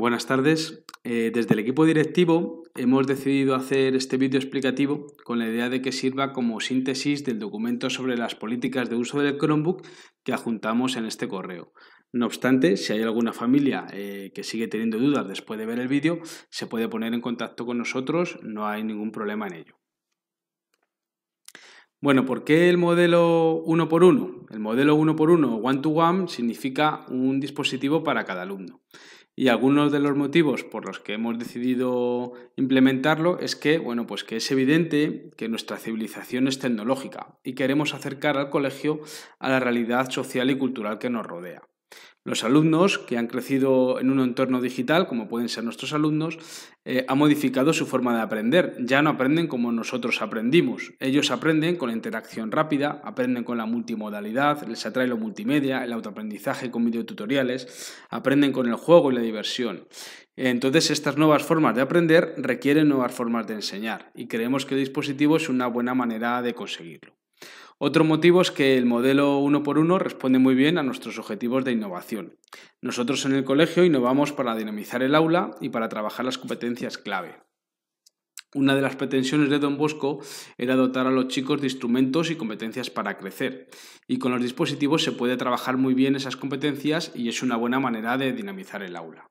Buenas tardes. Eh, desde el equipo directivo hemos decidido hacer este vídeo explicativo con la idea de que sirva como síntesis del documento sobre las políticas de uso del Chromebook que adjuntamos en este correo. No obstante, si hay alguna familia eh, que sigue teniendo dudas después de ver el vídeo, se puede poner en contacto con nosotros, no hay ningún problema en ello. Bueno, ¿por qué el modelo 1 por 1 El modelo 1 por 1 one-to-one, significa un dispositivo para cada alumno. Y algunos de los motivos por los que hemos decidido implementarlo es que, pues que es evidente que nuestra civilización es tecnológica y queremos acercar al colegio a la realidad social y cultural que nos rodea. Los alumnos que han crecido en un entorno digital, como pueden ser nuestros alumnos, eh, han modificado su forma de aprender. Ya no aprenden como nosotros aprendimos. Ellos aprenden con la interacción rápida, aprenden con la multimodalidad, les atrae lo multimedia, el autoaprendizaje con videotutoriales, aprenden con el juego y la diversión. Entonces, estas nuevas formas de aprender requieren nuevas formas de enseñar y creemos que el dispositivo es una buena manera de conseguirlo. Otro motivo es que el modelo uno por uno responde muy bien a nuestros objetivos de innovación. Nosotros en el colegio innovamos para dinamizar el aula y para trabajar las competencias clave. Una de las pretensiones de Don Bosco era dotar a los chicos de instrumentos y competencias para crecer, y con los dispositivos se puede trabajar muy bien esas competencias y es una buena manera de dinamizar el aula.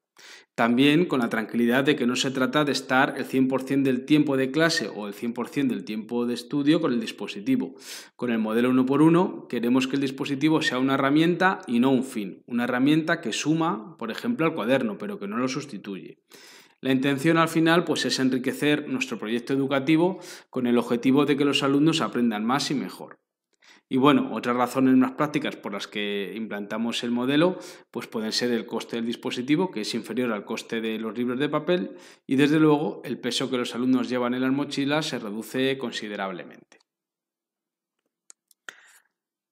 También con la tranquilidad de que no se trata de estar el 100% del tiempo de clase o el 100% del tiempo de estudio con el dispositivo. Con el modelo 1 por 1 queremos que el dispositivo sea una herramienta y no un fin, una herramienta que suma, por ejemplo, al cuaderno, pero que no lo sustituye. La intención al final pues, es enriquecer nuestro proyecto educativo con el objetivo de que los alumnos aprendan más y mejor. Y bueno, otras razones más prácticas por las que implantamos el modelo pues pueden ser el coste del dispositivo, que es inferior al coste de los libros de papel, y desde luego el peso que los alumnos llevan en las mochilas se reduce considerablemente.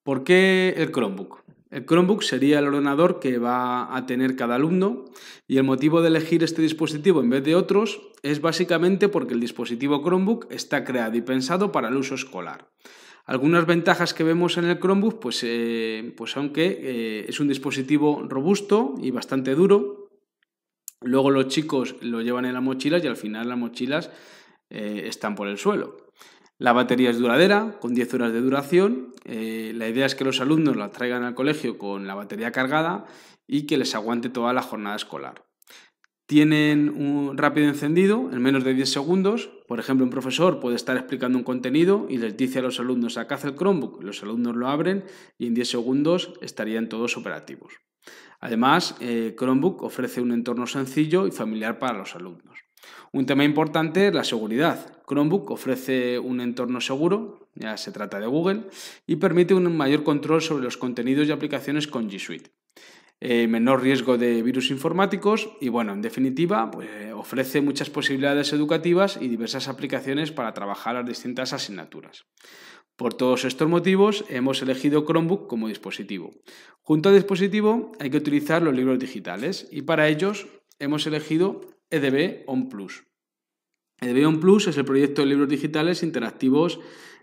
¿Por qué el Chromebook? El Chromebook sería el ordenador que va a tener cada alumno y el motivo de elegir este dispositivo en vez de otros es básicamente porque el dispositivo Chromebook está creado y pensado para el uso escolar. Algunas ventajas que vemos en el Chromebook, pues, eh, pues aunque eh, es un dispositivo robusto y bastante duro, luego los chicos lo llevan en las mochila y al final las mochilas eh, están por el suelo. La batería es duradera, con 10 horas de duración. la idea es que los alumnos la traigan al colegio con la batería cargada y que les aguante toda la jornada escolar tienen un rápido encendido en menos de 10 segundos. Por ejemplo, un profesor puede estar explicando un contenido y les dice a los alumnos, sacad el Chromebook. Los alumnos lo abren y en 10 segundos estarían todos operativos. Además, eh, Chromebook ofrece un entorno sencillo y familiar para los alumnos. Un tema importante es la seguridad. Chromebook ofrece un entorno seguro, ya se trata de Google, y permite un mayor control sobre los contenidos y aplicaciones con G Suite. Eh, menor riesgo de virus informáticos y bueno, en definitiva, pues, ofrece muchas posibilidades educativas y diversas aplicaciones para trabajar las distintas asignaturas. Por todos estos motivos, hemos elegido Chromebook como dispositivo. Junto al dispositivo hay que utilizar los libros digitales y para ellos hemos elegido EDB On Plus. EDB On Plus es el proyecto de libros digitales interactivos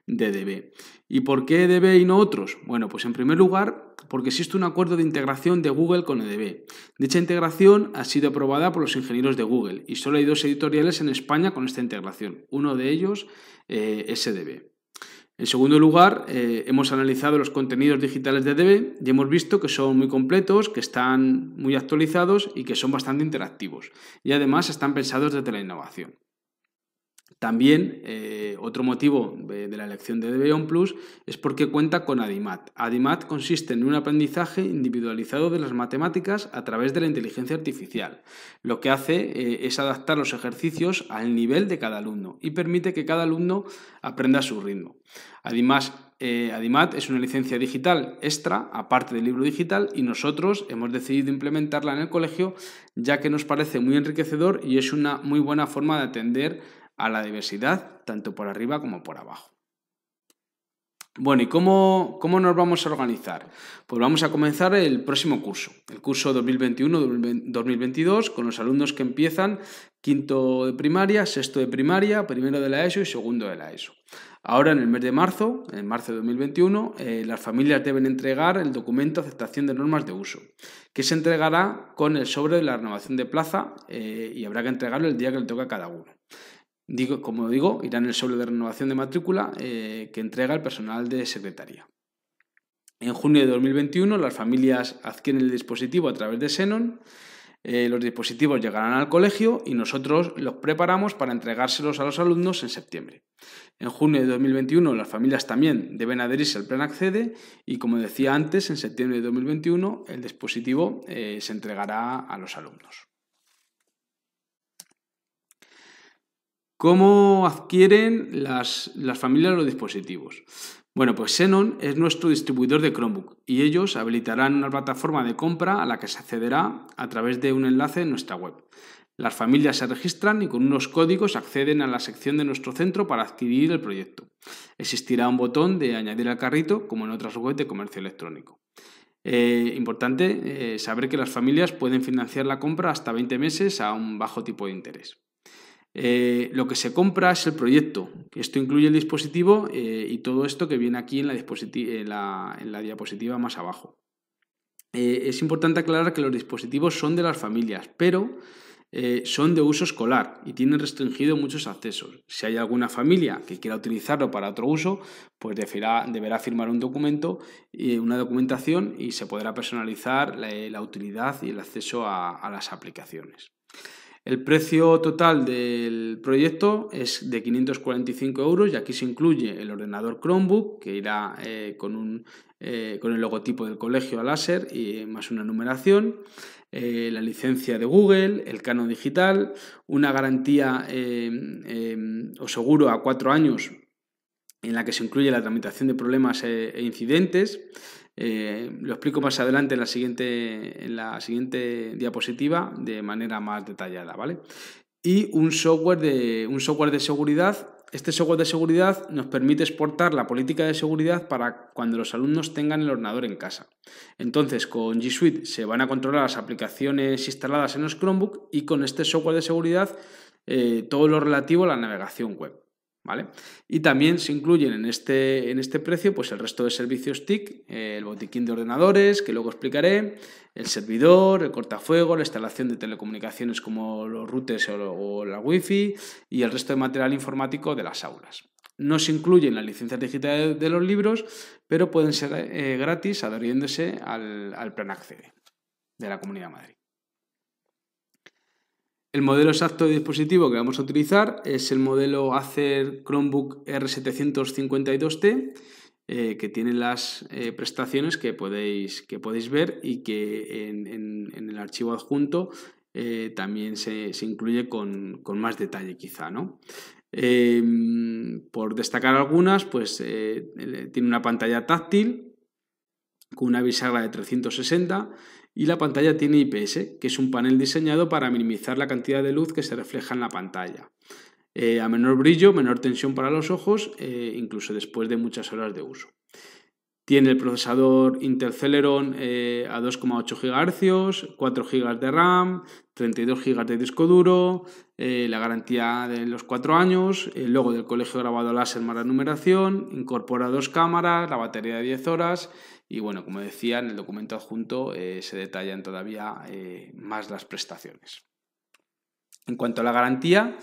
de DB. ¿Y por qué DB y no otros? Bueno, pues en primer lugar, porque existe un acuerdo de integración de Google con EDB. Dicha integración ha sido aprobada por los ingenieros de Google y solo hay dos editoriales en España con esta integración. Uno de ellos eh, es EDB. En segundo lugar, eh, hemos analizado los contenidos digitales de EDB y hemos visto que son muy completos, que están muy actualizados y que son bastante interactivos. Y además están pensados desde la innovación. También eh, otro motivo de, la elección de DBON Plus es porque cuenta con ADIMAT. ADIMAT consiste en un aprendizaje individualizado de las matemáticas a través de la inteligencia artificial. Lo que hace eh, es adaptar los ejercicios al nivel de cada alumno y permite que cada alumno aprenda a su ritmo. Además, eh, Adimat es una licencia digital extra, aparte del libro digital, y nosotros hemos decidido implementarla en el colegio ya que nos parece muy enriquecedor y es una muy buena forma de atender a la diversidad, tanto por arriba como por abajo. Bueno, ¿y cómo, nos vamos a organizar? Pues vamos a comenzar el próximo curso, el curso 2021-2022, con los alumnos que empiezan quinto de primaria, sexto de primaria, primero de la ESO y segundo de la ESO. Ahora, en el mes de marzo, en marzo de 2021, eh, las familias deben entregar el documento Aceptación de Normas de Uso, que se entregará con el sobre de la renovación de plaza eh, y habrá que entregarlo el día que le toque a cada uno. Digo, como digo, irán en el sobre de renovación de matrícula eh, que entrega el personal de secretaría. En junio de 2021, las familias adquieren el dispositivo a través de Xenon. Eh, los dispositivos llegarán al colegio y nosotros los preparamos para entregárselos a los alumnos en septiembre. En junio de 2021 las familias también deben adherirse al plan accede y como decía antes, en septiembre de 2021 el dispositivo eh, se entregará a los alumnos. ¿Cómo adquieren las, las familias los dispositivos? Bueno, pues Xenon es nuestro distribuidor de Chromebook y ellos habilitarán una plataforma de compra a la que se accederá a través de un enlace en nuestra web. Las familias se registran y con unos códigos acceden a la sección de nuestro centro para adquirir el proyecto. Existirá un botón de añadir al carrito, como en otras webs de comercio electrónico. Eh, importante eh, saber que las familias pueden financiar la compra hasta 20 meses a un bajo tipo de interés. Eh, lo que se compra es el proyecto. Esto incluye el dispositivo eh, y todo esto que viene aquí en la, diapositiva más abajo. Eh, es importante aclarar que los dispositivos son de las familias, pero son de uso escolar y tienen restringido muchos accesos. Si hay alguna familia que quiera utilizarlo para otro uso, pues deberá, firmar un documento, y una documentación y se podrá personalizar la, utilidad y el acceso a las aplicaciones. El precio total del proyecto es de 545 euros y aquí se incluye el ordenador Chromebook que irá eh, eh, con, el logotipo del colegio a láser y eh, más una numeración, la licencia de Google, el canon digital, una garantía em, o seguro a cuatro años en la que se incluye la tramitación de problemas e, e incidentes eh, lo explico más adelante en la, siguiente, en la siguiente diapositiva de manera más detallada, ¿vale? Y un software de, un software de seguridad. Este software de seguridad nos permite exportar la política de seguridad para cuando los alumnos tengan el ordenador en casa. Entonces, con G Suite se van a controlar las aplicaciones instaladas en los Chromebook y con este software de seguridad eh, todo lo relativo a la navegación web. Y también se incluyen en este, en este precio pues el resto de servicios TIC, eh, el botiquín de ordenadores, que luego explicaré, el servidor, el cortafuego, la instalación de telecomunicaciones como los routers o, la la fi y el resto de material informático de las aulas. No se incluyen las licencias digitales de los libros, pero pueden ser eh, gratis adhiriéndose al, al plan Accede de la Comunidad de Madrid. El modelo exacto de dispositivo que vamos a utilizar es el modelo Acer Chromebook R752T, eh, que tiene las eh, prestaciones que podéis, que podéis ver y que en, el archivo adjunto eh, también se, incluye con, más detalle quizá, ¿no? Em, por destacar algunas, pues tiene una pantalla táctil con una bisagra de 360 y la pantalla tiene IPS, que es un panel diseñado para minimizar la cantidad de luz que se refleja en la pantalla. Eh, a menor brillo, menor tensión para los ojos, eh, incluso después de muchas horas de uso. Tiene el procesador Intel eh, a 2,8 GHz, 4 GB de RAM, 32 GB de disco duro, la garantía de los 4 años, el logo del colegio grabado láser más numeración, incorpora dos cámaras, la batería de 10 horas, y bueno, como decía, en el documento adjunto eh, se detallan todavía eh, más las prestaciones. En cuanto a la garantía,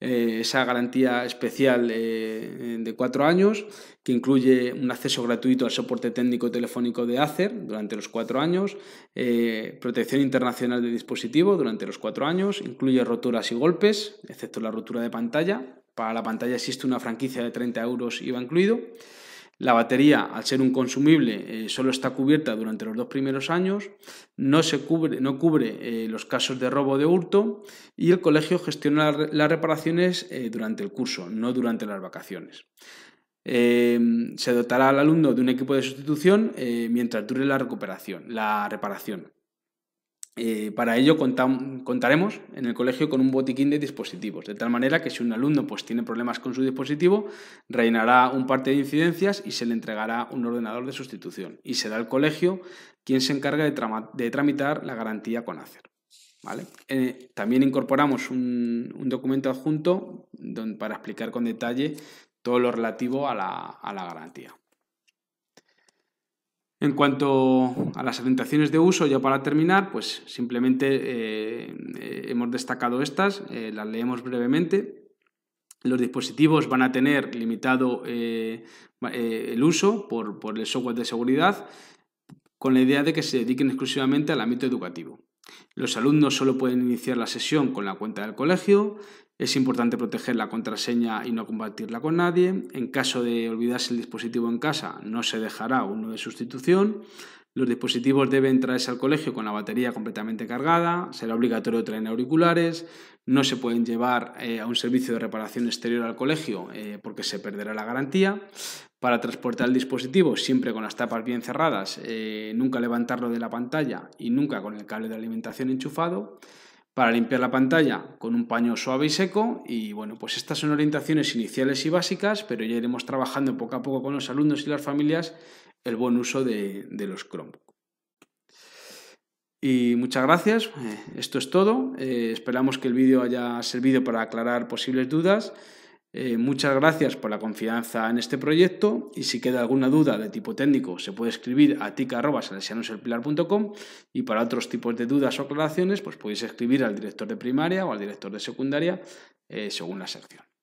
eh, esa garantía especial de cuatro años, que incluye un acceso gratuito al soporte técnico telefónico de ACER durante los cuatro años, protección internacional de dispositivo durante los cuatro años, incluye roturas y golpes, excepto la rotura de pantalla. Para la pantalla existe una franquicia de 30 euros y incluido. La batería, al ser un consumible, eh, solo está cubierta durante los dos primeros años, no, se cubre, no cubre eh, los casos de robo de hurto y el colegio gestiona las reparaciones eh, durante el curso, no durante las vacaciones. se dotará al alumno de un equipo de sustitución mientras dure la recuperación, la reparación. Eh, para ello contaremos en el colegio con un botiquín de dispositivos, de tal manera que si un alumno pues, tiene problemas con su dispositivo, reinará un parte de incidencias y se le entregará un ordenador de sustitución. Y será el colegio quien se encarga de, tramitar la garantía con ACER. Eh, también incorporamos un, documento adjunto para explicar con detalle todo lo relativo a la garantía. En cuanto a las orientaciones de uso, ya para terminar, pues simplemente eh, hemos destacado estas, eh, las leemos brevemente. Los dispositivos van a tener limitado eh, el uso por el software de seguridad con la idea de que se dediquen exclusivamente al ámbito educativo. Los alumnos solo pueden iniciar la sesión con la cuenta del colegio. Es importante proteger la contraseña y no compartirla con nadie. En caso de olvidarse el dispositivo en casa, no se dejará uno de sustitución. Los dispositivos deben traerse al colegio con la batería completamente cargada, será obligatorio traer auriculares, no se pueden llevar eh, a un servicio de reparación exterior al colegio eh, porque se perderá la garantía. Para transportar el dispositivo siempre con las tapas bien cerradas, eh, nunca levantarlo de la pantalla y nunca con el cable de alimentación enchufado. Para limpiar la pantalla con un paño suave y seco. Y bueno, pues estas son orientaciones iniciales y básicas, pero ya iremos trabajando poco a poco con los alumnos y las familias el buen uso de, los Chromebook. Y muchas gracias, eh. esto es todo. Eh, esperamos que el vídeo haya servido para aclarar posibles dudas. Eh, muchas gracias por la confianza en este proyecto y si queda alguna duda de tipo técnico se puede escribir a tica.salesianoselpilar.com y para otros tipos de dudas o aclaraciones pues podéis escribir al director de primaria o al director de secundaria según la sección.